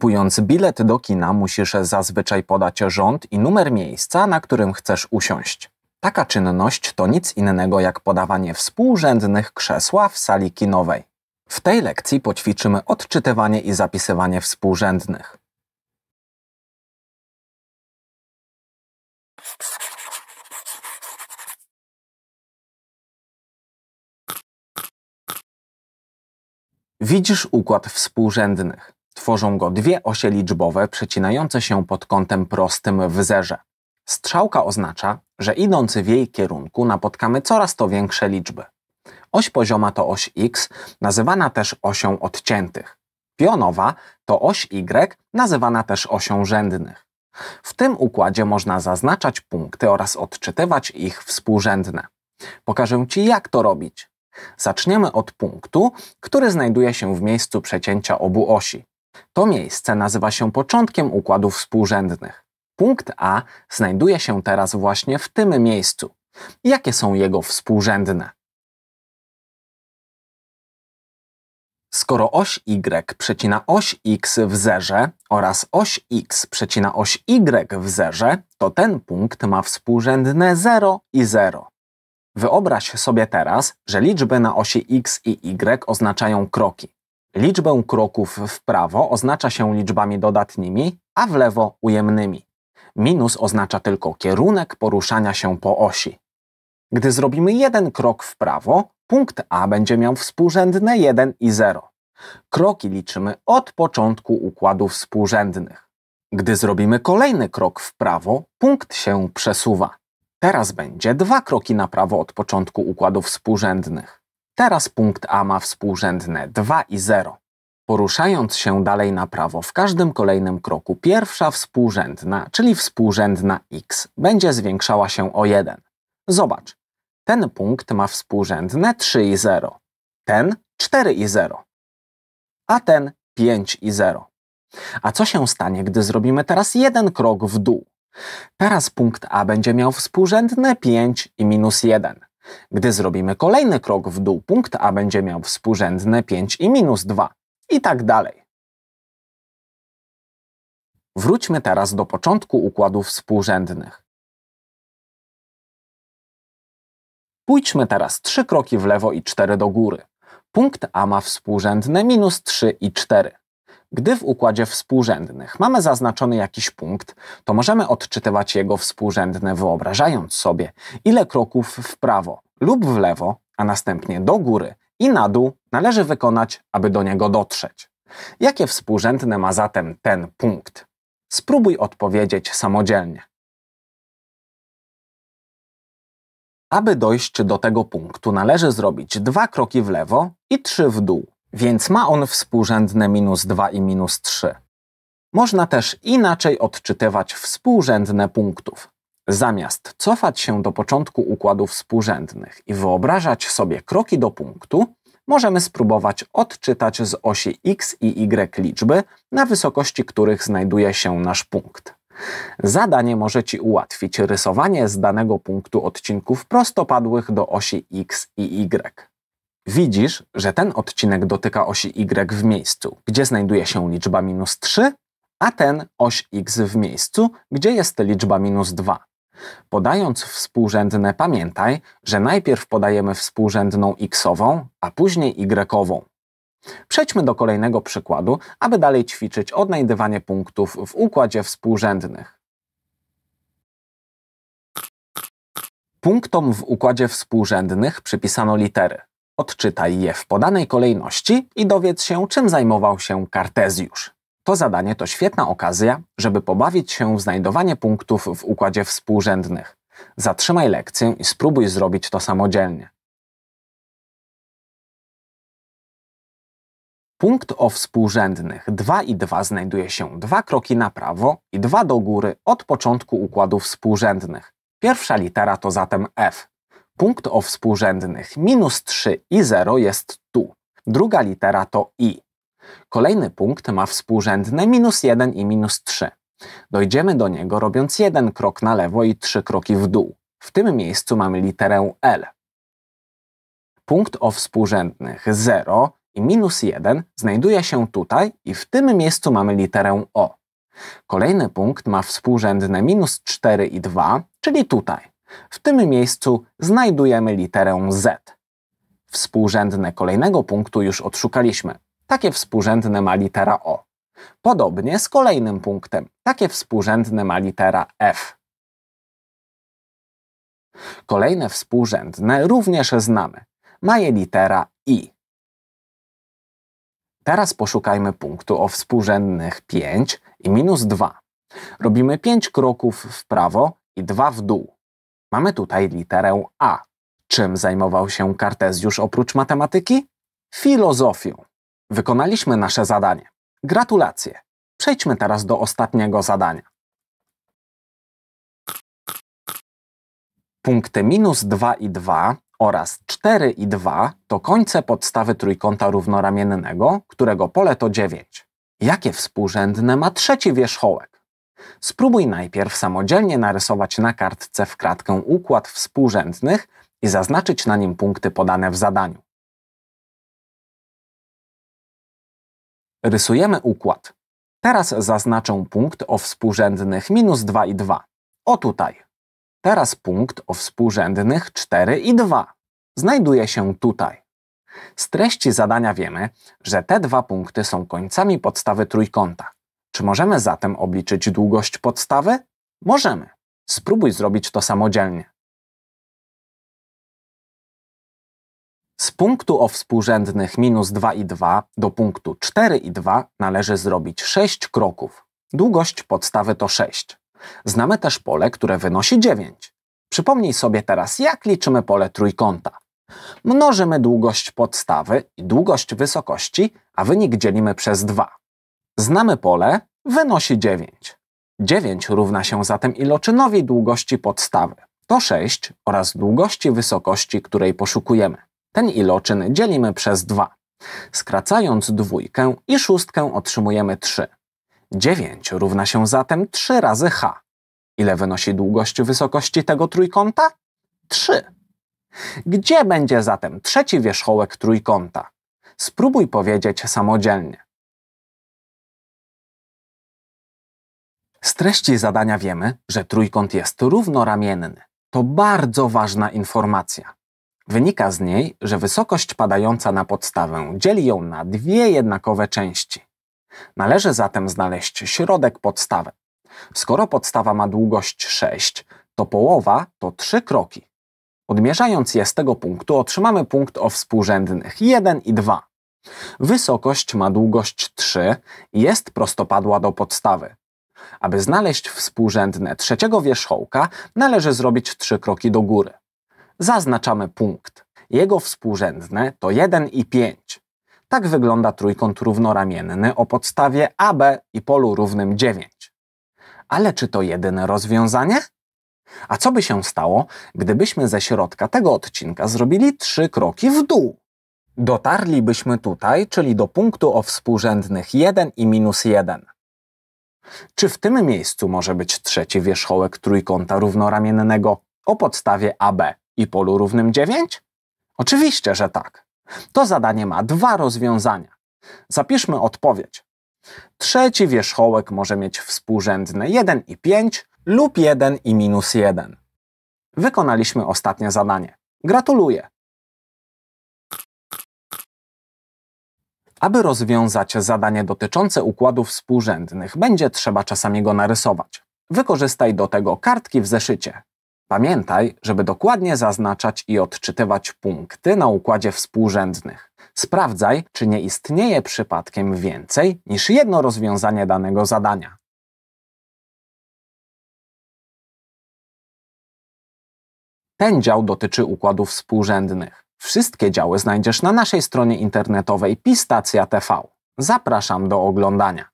Kupując bilet do kina musisz zazwyczaj podać rząd i numer miejsca, na którym chcesz usiąść. Taka czynność to nic innego jak podawanie współrzędnych krzesła w sali kinowej. W tej lekcji poćwiczymy odczytywanie i zapisywanie współrzędnych. Widzisz układ współrzędnych. Tworzą go dwie osie liczbowe przecinające się pod kątem prostym w zerze. Strzałka oznacza, że idąc w jej kierunku napotkamy coraz to większe liczby. Oś pozioma to oś x, nazywana też osią odciętych. Pionowa to oś y, nazywana też osią rzędnych. W tym układzie można zaznaczać punkty oraz odczytywać ich współrzędne. Pokażę Ci, jak to robić. Zaczniemy od punktu, który znajduje się w miejscu przecięcia obu osi. To miejsce nazywa się początkiem układów współrzędnych. Punkt A znajduje się teraz właśnie w tym miejscu. Jakie są jego współrzędne? Skoro oś Y przecina oś X w zerze oraz oś X przecina oś Y w zerze, to ten punkt ma współrzędne 0 i 0. Wyobraź sobie teraz, że liczby na osi X i Y oznaczają kroki. Liczbę kroków w prawo oznacza się liczbami dodatnimi, a w lewo ujemnymi. Minus oznacza tylko kierunek poruszania się po osi. Gdy zrobimy jeden krok w prawo, punkt A będzie miał współrzędne 1 i 0. Kroki liczymy od początku układu współrzędnych. Gdy zrobimy kolejny krok w prawo, punkt się przesuwa. Teraz będzie dwa kroki na prawo od początku układów współrzędnych. Teraz punkt A ma współrzędne 2 i 0. Poruszając się dalej na prawo w każdym kolejnym kroku, pierwsza współrzędna, czyli współrzędna x, będzie zwiększała się o 1. Zobacz, ten punkt ma współrzędne 3 i 0, ten 4 i 0, a ten 5 i 0. A co się stanie, gdy zrobimy teraz jeden krok w dół? Teraz punkt A będzie miał współrzędne 5 i minus 1. Gdy zrobimy kolejny krok w dół, punkt A będzie miał współrzędne 5 i minus 2 i tak dalej. Wróćmy teraz do początku układów współrzędnych. Pójdźmy teraz 3 kroki w lewo i 4 do góry. Punkt A ma współrzędne minus 3 i 4. Gdy w układzie współrzędnych mamy zaznaczony jakiś punkt, to możemy odczytywać jego współrzędne wyobrażając sobie, ile kroków w prawo lub w lewo, a następnie do góry i na dół należy wykonać, aby do niego dotrzeć. Jakie współrzędne ma zatem ten punkt? Spróbuj odpowiedzieć samodzielnie. Aby dojść do tego punktu, należy zrobić dwa kroki w lewo i trzy w dół więc ma on współrzędne minus 2 i minus 3. Można też inaczej odczytywać współrzędne punktów. Zamiast cofać się do początku układów współrzędnych i wyobrażać sobie kroki do punktu, możemy spróbować odczytać z osi x i y liczby, na wysokości których znajduje się nasz punkt. Zadanie może Ci ułatwić rysowanie z danego punktu odcinków prostopadłych do osi x i y. Widzisz, że ten odcinek dotyka osi Y w miejscu, gdzie znajduje się liczba minus 3, a ten oś X w miejscu, gdzie jest liczba minus 2. Podając współrzędne pamiętaj, że najpierw podajemy współrzędną xową, a później y-ową. Przejdźmy do kolejnego przykładu, aby dalej ćwiczyć odnajdywanie punktów w układzie współrzędnych. Punktom w układzie współrzędnych przypisano litery. Odczytaj je w podanej kolejności i dowiedz się, czym zajmował się Kartezjusz. To zadanie to świetna okazja, żeby pobawić się w znajdowanie punktów w układzie współrzędnych. Zatrzymaj lekcję i spróbuj zrobić to samodzielnie. Punkt o współrzędnych 2 i 2 znajduje się dwa kroki na prawo i dwa do góry od początku układów współrzędnych. Pierwsza litera to zatem F, Punkt o współrzędnych minus 3 i 0 jest tu. Druga litera to i. Kolejny punkt ma współrzędne minus 1 i minus 3. Dojdziemy do niego robiąc jeden krok na lewo i trzy kroki w dół. W tym miejscu mamy literę L. Punkt o współrzędnych 0 i minus 1 znajduje się tutaj i w tym miejscu mamy literę O. Kolejny punkt ma współrzędne minus 4 i 2, czyli tutaj. W tym miejscu znajdujemy literę Z. Współrzędne kolejnego punktu już odszukaliśmy. Takie współrzędne ma litera O. Podobnie z kolejnym punktem. Takie współrzędne ma litera F. Kolejne współrzędne również znamy. Ma je litera I. Teraz poszukajmy punktu o współrzędnych 5 i minus 2. Robimy 5 kroków w prawo i 2 w dół. Mamy tutaj literę A. Czym zajmował się Kartezjusz oprócz matematyki? Filozofią. Wykonaliśmy nasze zadanie. Gratulacje. Przejdźmy teraz do ostatniego zadania. Punkty minus 2 i 2 oraz 4 i 2 to końce podstawy trójkąta równoramiennego, którego pole to 9. Jakie współrzędne ma trzeci wierzchołek? spróbuj najpierw samodzielnie narysować na kartce w kratkę układ współrzędnych i zaznaczyć na nim punkty podane w zadaniu. Rysujemy układ. Teraz zaznaczę punkt o współrzędnych minus 2 i 2. O tutaj. Teraz punkt o współrzędnych 4 i 2. Znajduje się tutaj. Z treści zadania wiemy, że te dwa punkty są końcami podstawy trójkąta. Czy możemy zatem obliczyć długość podstawy? Możemy. Spróbuj zrobić to samodzielnie. Z punktu o współrzędnych minus 2 i 2 do punktu 4 i 2 należy zrobić 6 kroków. Długość podstawy to 6. Znamy też pole, które wynosi 9. Przypomnij sobie teraz, jak liczymy pole trójkąta. Mnożymy długość podstawy i długość wysokości, a wynik dzielimy przez 2. Znamy pole, wynosi 9. 9 równa się zatem iloczynowi długości podstawy. To 6 oraz długości wysokości, której poszukujemy. Ten iloczyn dzielimy przez 2. Skracając dwójkę i szóstkę otrzymujemy 3. 9 równa się zatem 3 razy h. Ile wynosi długość wysokości tego trójkąta? 3. Gdzie będzie zatem trzeci wierzchołek trójkąta? Spróbuj powiedzieć samodzielnie. Z treści zadania wiemy, że trójkąt jest równoramienny. To bardzo ważna informacja. Wynika z niej, że wysokość padająca na podstawę dzieli ją na dwie jednakowe części. Należy zatem znaleźć środek podstawy. Skoro podstawa ma długość 6, to połowa to 3 kroki. Odmierzając je z tego punktu otrzymamy punkt o współrzędnych 1 i 2. Wysokość ma długość 3 i jest prostopadła do podstawy. Aby znaleźć współrzędne trzeciego wierzchołka, należy zrobić trzy kroki do góry. Zaznaczamy punkt. Jego współrzędne to 1 i 5. Tak wygląda trójkąt równoramienny o podstawie AB i polu równym 9. Ale czy to jedyne rozwiązanie? A co by się stało, gdybyśmy ze środka tego odcinka zrobili trzy kroki w dół? Dotarlibyśmy tutaj, czyli do punktu o współrzędnych 1 i minus 1. Czy w tym miejscu może być trzeci wierzchołek trójkąta równoramiennego o podstawie AB i polu równym 9? Oczywiście, że tak. To zadanie ma dwa rozwiązania. Zapiszmy odpowiedź. Trzeci wierzchołek może mieć współrzędne 1 i 5 lub 1 i minus 1. Wykonaliśmy ostatnie zadanie. Gratuluję! Aby rozwiązać zadanie dotyczące układów współrzędnych, będzie trzeba czasami go narysować. Wykorzystaj do tego kartki w zeszycie. Pamiętaj, żeby dokładnie zaznaczać i odczytywać punkty na układzie współrzędnych. Sprawdzaj, czy nie istnieje przypadkiem więcej niż jedno rozwiązanie danego zadania. Ten dział dotyczy układów współrzędnych. Wszystkie działy znajdziesz na naszej stronie internetowej Pistacja TV. Zapraszam do oglądania.